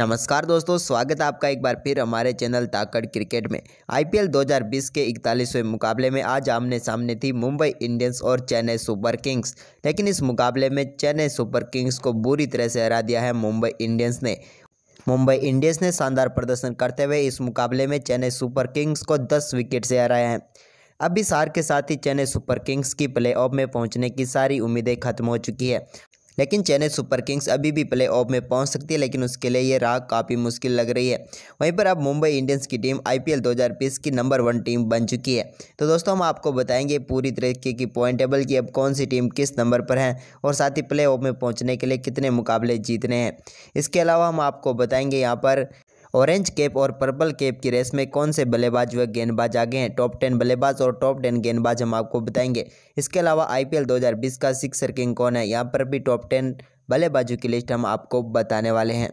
नमस्कार दोस्तों स्वागत है आपका एक बार फिर हमारे चैनल ताकड़ क्रिकेट में आईपीएल 2020 के इकतालीसवें मुकाबले में आज आमने सामने थी मुंबई इंडियंस और चेन्नई सुपर किंग्स लेकिन इस मुकाबले में चेन्नई सुपर किंग्स को बुरी तरह से हरा दिया है मुंबई इंडियंस ने मुंबई इंडियंस ने शानदार प्रदर्शन करते हुए इस मुकाबले में चेन्नई सुपर किंग्स को दस विकेट से हराया है अब इस हार के साथ ही चेन्नई सुपर किंग्स की प्ले ऑफ में पहुंचने की सारी उम्मीदें खत्म हो चुकी है लेकिन चेन्नई सुपर किंग्स अभी भी प्ले ऑफ में पहुंच सकती है लेकिन उसके लिए ये राह काफ़ी मुश्किल लग रही है वहीं पर अब मुंबई इंडियंस की टीम आई पी की नंबर वन टीम बन चुकी है तो दोस्तों हम आपको बताएंगे पूरी तरीके की पॉइंट टेबल की अब कौन सी टीम किस नंबर पर है और साथ ही प्ले ऑफ में पहुँचने के लिए कितने मुकाबले जीतने हैं इसके अलावा हम आपको बताएंगे यहाँ पर ऑरेंज कैप और पर्पल कैप की रेस में कौन से बल्लेबाज व गेंदबाज आगे हैं टॉप टेन बल्लेबाज और टॉप टेन गेंदबाज हम आपको बताएंगे इसके अलावा आई 2020 का सिक्सर किंग कौन है यहाँ पर भी टॉप टेन बल्लेबाजों की लिस्ट हम आपको बताने वाले हैं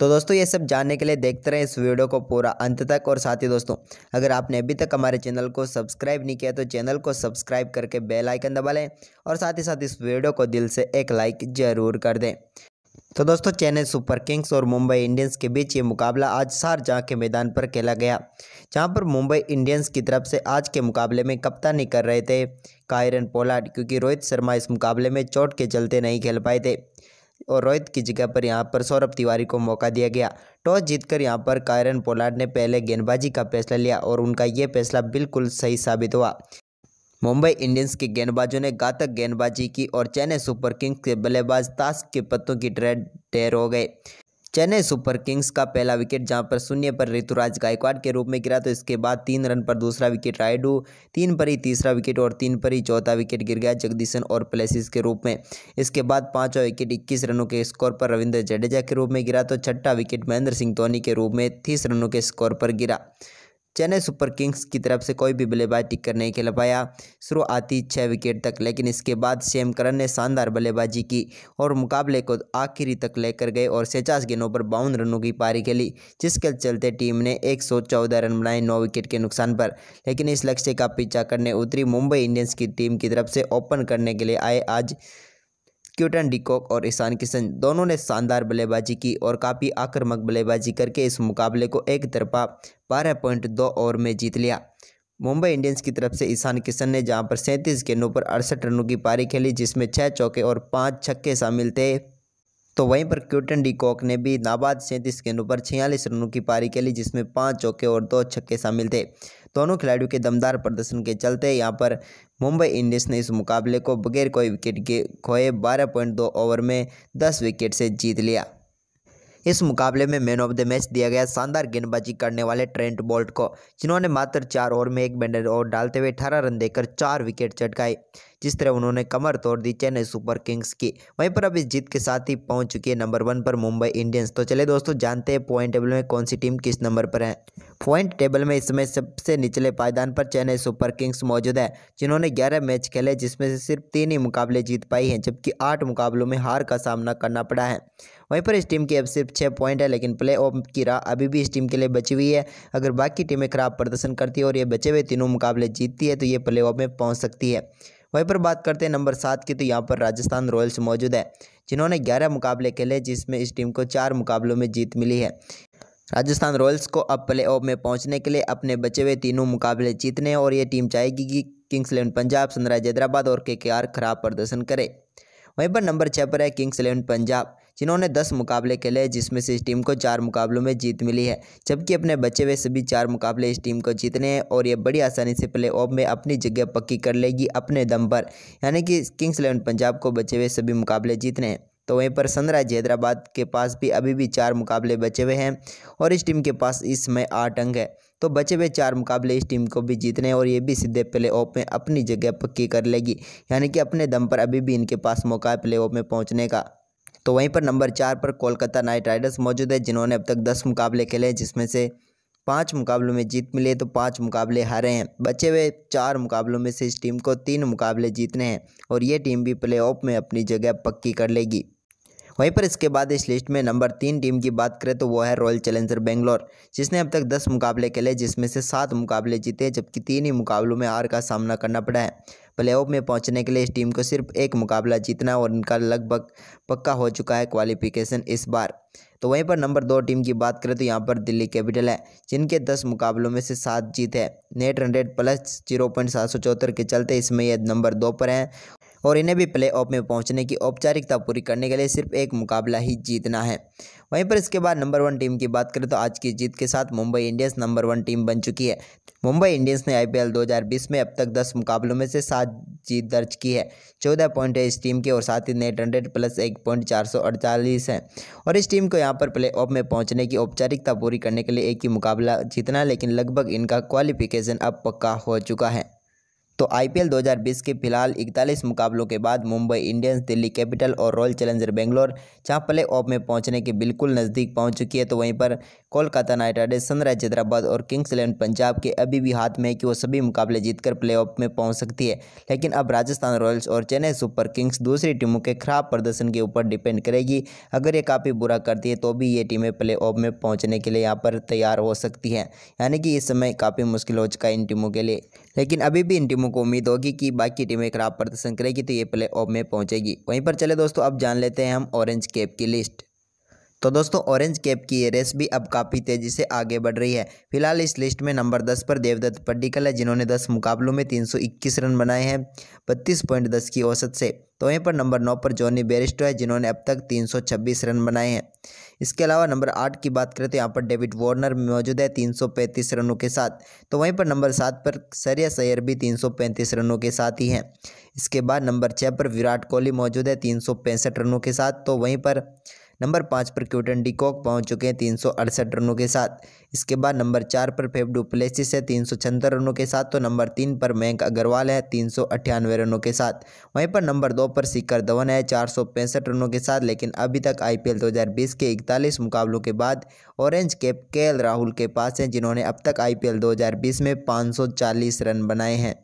तो दोस्तों ये सब जानने के लिए देखते रहें इस वीडियो को पूरा अंत तक और साथ ही दोस्तों अगर आपने अभी तक हमारे चैनल को सब्सक्राइब नहीं किया तो चैनल को सब्सक्राइब करके बेल आइकन दबा लें और साथ ही साथ इस वीडियो को दिल से एक लाइक ज़रूर कर दें तो दोस्तों चेन्नई सुपर किंग्स और मुंबई इंडियंस के बीच ये मुकाबला आज शारजहाँ के मैदान पर खेला गया जहां पर मुंबई इंडियंस की तरफ से आज के मुकाबले में कप्तानी कर रहे थे कायरन पोलार्ड क्योंकि रोहित शर्मा इस मुकाबले में चोट के चलते नहीं खेल पाए थे और रोहित की जगह पर यहाँ पर सौरभ तिवारी को मौका दिया गया टॉस जीतकर यहाँ पर कायरन पोलार्ड ने पहले गेंदबाजी का फैसला लिया और उनका ये फैसला बिल्कुल सही साबित हुआ मुंबई इंडियंस के गेंदबाजों ने घातक गेंदबाजी की और चेन्नई सुपर किंग्स के बल्लेबाज ताश के पत्तों की ट्रेड ढेर हो गए चेन्नई सुपर किंग्स का पहला विकेट जहां पर शून्य पर ऋतुराज गायकवाड के रूप में गिरा तो इसके बाद तीन रन पर दूसरा विकेट रायडू तीन पर ही तीसरा विकेट और तीन पर ही चौथा विकेट गिर गया जगदीशन और प्लेसिस के रूप में इसके बाद पांचवा विकेट 21 रनों के स्कोर पर रविंद्र जडेजा के रूप में गिरा तो छठा विकेट महेंद्र सिंह धोनी के रूप में तीस रनों के स्कोर पर गिरा चेन्नई सुपर किंग्स की तरफ से कोई भी बल्लेबाज टिककर नहीं खेल पाया शुरुआती छः विकेट तक लेकिन इसके बाद सेम करन ने शानदार बल्लेबाजी की और मुकाबले को आखिरी तक लेकर गए और सेचास गेंदों पर बावन रनों की पारी खेली जिसके चलते टीम ने एक रन बनाए नौ विकेट के नुकसान पर लेकिन इस लक्ष्य का पीछा करने उतरी मुंबई इंडियंस की टीम की तरफ से ओपन करने के लिए आए आज क्यूटन डिकॉक और ईशान किशन दोनों ने शानदार बल्लेबाजी की और काफ़ी आक्रामक बल्लेबाजी करके इस मुकाबले को एक तरफा बारह पॉइंट दो ओवर में जीत लिया मुंबई इंडियंस की तरफ से ईशान किशन ने जहां पर सैंतीस गेंदों पर अड़सठ रनों की पारी खेली जिसमें छः चौके और पाँच छक्के शामिल थे तो वहीं पर क्यूटन डी कॉक ने भी नाबाद सैंतीस गेंदों पर छियालीस रनों की पारी खेली जिसमें पाँच चौके और दो छक्के शामिल थे दोनों खिलाड़ियों के दमदार प्रदर्शन के चलते यहाँ पर मुंबई इंडियंस ने इस मुकाबले को बगैर कोई विकेट के खोए बारह पॉइंट दो ओवर में दस विकेट से जीत लिया इस मुकाबले में मैन ऑफ द मैच दिया गया शानदार गेंदबाजी करने वाले ट्रेंट बोल्ट को जिन्होंने मात्र चार ओवर में एक बैंडर और डालते हुए अठारह रन देकर चार विकेट चटकाए जिस तरह उन्होंने कमर तोड़ दी चेन्नई सुपर किंग्स की वहीं पर अब इस जीत के साथ ही पहुंच चुकी है नंबर वन पर मुंबई इंडियंस तो चले दोस्तों जानते हैं पॉइंट टेबल में कौन सी टीम किस नंबर पर है पॉइंट टेबल में इस समय सबसे निचले पायदान पर चेन्नई सुपर किंग्स मौजूद है जिन्होंने ग्यारह मैच खेले जिसमें से सिर्फ तीन ही मुकाबले जीत पाई हैं जबकि आठ मुकाबलों में हार का सामना करना पड़ा है वहीं पर इस टीम की अब सिर्फ छः पॉइंट है लेकिन प्ले ऑफ की राह अभी भी इस टीम के लिए बची हुई है अगर बाकी टीमें खराब प्रदर्शन करती है और ये बचे हुए तीनों मुकाबले जीतती है तो ये प्ले ऑफ में पहुँच सकती है वहीं पर बात करते हैं नंबर सात की तो यहाँ पर राजस्थान रॉयल्स मौजूद है जिन्होंने ग्यारह मुकाबले खेले जिसमें इस टीम को चार मुकाबलों में जीत मिली है राजस्थान रॉयल्स को अब प्ले ऑफ में पहुंचने के लिए अपने बचे हुए तीनों मुकाबले जीतने और ये टीम चाहेगी कि kings eleven Punjab sunrise Hyderabad और के के आर खराब प्रदर्शन करे वहीं पर नंबर छः पर है किंग्स इलेवन पंजाब जिन्होंने दस मुकाबले खेले जिसमें से इस टीम को चार मुकाबलों में जीत मिली है जबकि अपने बचे हुए सभी चार मुकाबले इस टीम को जीतने हैं और ये बड़ी आसानी से प्ले ऑफ में अपनी जगह पक्की कर लेगी अपने दम पर यानी कि किंग्स इलेवन पंजाब को बचे हुए सभी मुकाबले जीतने हैं तो वहीं पर सनराइज हैदराबाद के पास भी अभी भी चार मुकाबले बचे हुए हैं और इस टीम के पास इस समय आठ अंक है तो बचे हुए चार मुकाबले इस टीम को भी जीतने और ये भी सीधे प्ले ऑफ में अपनी जगह पक्की कर लेगी यानी कि अपने दम पर अभी भी इनके पास मौका है प्ले ऑफ में पहुँचने का तो वहीं पर नंबर चार पर कोलकाता नाइट राइडर्स मौजूद है जिन्होंने अब तक दस मुकाबले खेले जिसमें से पाँच मुकाबलों में जीत मिले तो पाँच मुकाबले हारे हैं बचे हुए चार मुकाबलों में से इस टीम को तीन मुकाबले जीतने हैं और ये टीम भी प्लेऑफ में अपनी जगह पक्की कर लेगी वहीं पर इसके बाद इस लिस्ट में नंबर तीन टीम की बात करें तो वो है रॉयल चैलेंजर बेंगलोर जिसने अब तक दस मुकाबले खेले जिसमें से सात मुकाबले जीते जबकि तीन ही मुकाबलों में हार का सामना करना पड़ा है प्लेऑफ में पहुंचने के लिए इस टीम को सिर्फ एक मुकाबला जीतना और इनका लगभग पक्का हो चुका है क्वालिफिकेशन इस बार तो वहीं पर नंबर दो टीम की बात करें तो यहाँ पर दिल्ली कैपिटल है जिनके दस मुकाबलों में से सात जीत है net hundred plus zero point सात सौ चौहत्तर के चलते इसमें यह नंबर दो पर हैं और इन्हें भी प्ले ऑफ में पहुंचने की औपचारिकता पूरी करने के लिए सिर्फ एक मुकाबला ही जीतना है वहीं पर इसके बाद नंबर वन टीम की बात करें तो आज की जीत के साथ Mumbai Indians number one team बन चुकी है मुंबई इंडियंस ने आईपीएल 2020 में अब तक 10 मुकाबलों में से सात जीत दर्ज की है चौदह पॉइंट है इस टीम के और साथ ही नेट हंड्रेड प्लस एक पॉइंट चार सौ अड़तालीस है और इस टीम को यहाँ पर प्ले ऑफ में पहुँचने की औपचारिकता पूरी करने के लिए एक ही मुकाबला जीतना लेकिन लगभग इनका क्वालिफिकेशन अब पक्का हो चुका है तो आईपीएल 2020 के फिलहाल 41 मुकाबलों के बाद मुंबई इंडियंस दिल्ली कैपिटल और रॉयल चैलेंजर बेंगलोर जहाँ प्ले ऑफ में पहुंचने के बिल्कुल नज़दीक पहुंच चुकी है तो वहीं पर Kolkata knight riders sunrise Hyderabad और किंग्स इलेवन पंजाब के अभी भी हाथ में है कि वो सभी मुकाबले जीतकर प्ले ऑफ में पहुँच सकती है लेकिन अब राजस्थान रॉयल्स और चेन्नई सुपर किंग्स दूसरी टीमों के खराब प्रदर्शन के ऊपर डिपेंड करेगी अगर ये काफ़ी बुरा करती है तो भी ये टीमें प्ले ऑफ में पहुँचने के लिए यहाँ पर तैयार हो सकती हैं यानी कि इस समय काफ़ी मुश्किल हो चुका है इन टीमों के लिए लेकिन अभी भी इन टीमों टीमों को उम्मीद होगी कि बाकी टीमें खराब प्रदर्शन करेगी तो ये प्ले ऑफ में पहुंचेगी वहीं पर चले दोस्तों अब जान लेते हैं हम ऑरेंज कैप की लिस्ट तो दोस्तों ऑरेंज कैप की ये रेस भी अब काफ़ी तेज़ी से आगे बढ़ रही है फिलहाल इस लिस्ट में नंबर 10 पर देवदत्त पड्डिकल है जिन्होंने 10 मुकाबलों में 321 रन बनाए हैं बत्तीस पॉइंट दस की औसत से तो वहीं पर नंबर 9 पर जॉनी बेरिस्टो है जिन्होंने अब तक 326 रन बनाए हैं इसके अलावा नंबर आठ की बात करें तो यहाँ पर डेविड वार्नर मौजूद है पैंतीस रनों के साथ तो वहीं पर नंबर सात पर सरिया सैयर भी पैंतीस रनों के साथ ही हैं इसके बाद नंबर छः पर विराट कोहली मौजूद है तीन रनों के साथ तो वहीं पर नंबर पाँच पर क्यूटन डिकॉक पहुंच चुके हैं तीन रनों के साथ इसके बाद नंबर चार पर फेफ डुप्लेसिस है तीन रनों के साथ तो नंबर तीन पर मयंक अग्रवाल है तीन रनों के साथ वहीं पर नंबर दो पर शिखर धवन है चार रनों के साथ लेकिन अभी तक आईपीएल 2020 के इकतालीस मुकाबलों के बाद ऑरेंज कैप के राहुल के पास हैं जिन्होंने अब तक आईपीएल 2020 में 540 रन बनाए हैं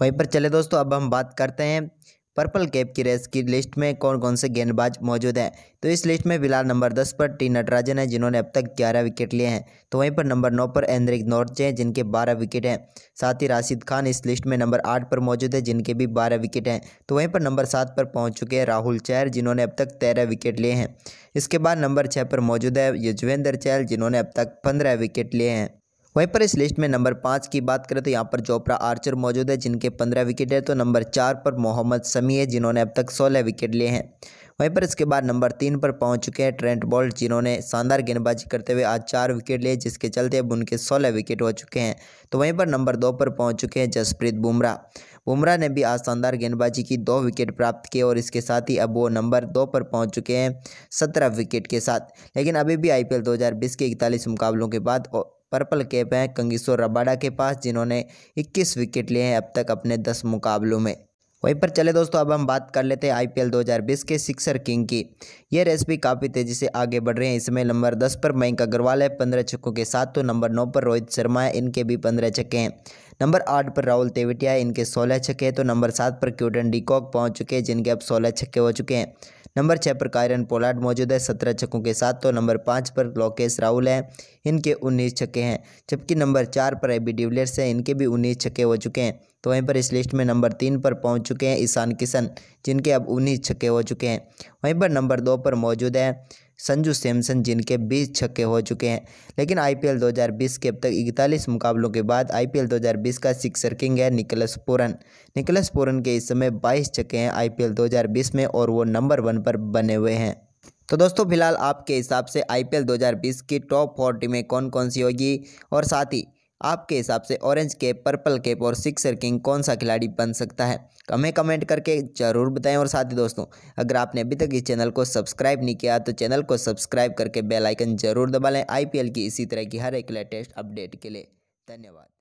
वहीं पर चले दोस्तों अब हम बात करते हैं पर्पल कैप की रेस की लिस्ट में कौन कौन से गेंदबाज मौजूद हैं तो इस लिस्ट में फिलहाल नंबर दस पर टी नटराजन है जिन्होंने अब तक ग्यारह विकेट लिए हैं तो वहीं पर नंबर नौ पर एंद्रिक नोर्चे हैं जिनके बारह विकेट हैं साथ ही राशिद खान इस लिस्ट में नंबर आठ पर मौजूद है जिनके भी बारह विकेट हैं तो वहीं पर नंबर सात पर पहुँच चुके हैं राहुल चैर जिन्होंने अब तक तेरह विकेट लिए हैं इसके बाद नंबर छः पर मौजूद है युजवेंद्र चैल जिन्होंने अब तक पंद्रह विकेट लिए हैं वहीं पर इस लिस्ट में नंबर पाँच की बात करें तो यहाँ पर जोपरा आर्चर मौजूद है जिनके पंद्रह विकेट है तो नंबर चार पर मोहम्मद समी है जिन्होंने अब तक सोलह विकेट लिए हैं वहीं पर इसके बाद नंबर तीन पर पहुंच चुके हैं ट्रेंट बोल्ट जिन्होंने शानदार गेंदबाजी करते हुए आज चार विकेट लिए जिसके चलते अब उनके सोलह विकेट हो चुके हैं तो वहीं पर नंबर दो पर पहुंच चुके हैं जसप्रीत बुमराह बुमराह ने भी आज शानदार गेंदबाजी की दो विकेट प्राप्त किए और इसके साथ ही अब वो नंबर दो पर पहुँच चुके हैं सत्रह विकेट के साथ लेकिन अभी भी आईपीएल 2020 के इकतालीस मुकाबलों के बाद पर्पल कैप हैं कंगिसो रबाडा के पास जिन्होंने 21 विकेट लिए हैं अब तक अपने 10 मुकाबलों में वहीं पर चले दोस्तों अब हम बात कर लेते हैं आईपीएल 2020 के सिक्सर किंग की यह भी काफ़ी तेज़ी से आगे बढ़ रही है इसमें नंबर 10 पर मयंक अग्रवाल है पंद्रह छक्कों के साथ तो नंबर 9 पर रोहित शर्मा है इनके भी पंद्रह छक्के हैं नंबर आठ पर राहुल तेवटिया है इनके सोलह छक्के हैं तो नंबर सात पर क्यूटन डीकॉक पहुँच चुके हैं जिनके अब सोलह छक्के हो चुके हैं नंबर छः पर कायरन पोलार्ड मौजूद है सत्रह छक्कों के साथ तो नंबर पाँच पर लोकेश राहुल हैं इनके उन्नीस छक्के हैं जबकि नंबर चार पर एबी डिविलियर्स हैं इनके भी उन्नीस छक्के हो चुके हैं तो वहीं पर इस लिस्ट में नंबर तीन पर पहुंच चुके हैं ईशान किशन जिनके अब उन्नीस छक्के हो चुके हैं वहीं पर नंबर दो पर मौजूद है संजू सैमसन जिनके 20 छक्के हो चुके हैं लेकिन आईपीएल 2020 के अब तक इकतालीस मुकाबलों के बाद आईपीएल 2020 का सिक्सर किंग है निकलस पुरन निकलस पुरन के इस समय 22 छक्के हैं आईपीएल 2020 में और वो नंबर वन पर बने हुए हैं तो दोस्तों फिलहाल आपके हिसाब से आईपीएल 2020 की टॉप फोर टीमें कौन कौन सी होगी और साथ ही आपके हिसाब से ऑरेंज कैप पर्पल कैप और सिक्सर किंग कौन सा खिलाड़ी बन सकता है हमें कमेंट करके जरूर बताएं और साथ ही दोस्तों अगर आपने अभी तक इस चैनल को सब्सक्राइब नहीं किया तो चैनल को सब्सक्राइब करके बेल आइकन जरूर दबा लें आईपीएल की इसी तरह की हर एक लेटेस्ट अपडेट के लिए धन्यवाद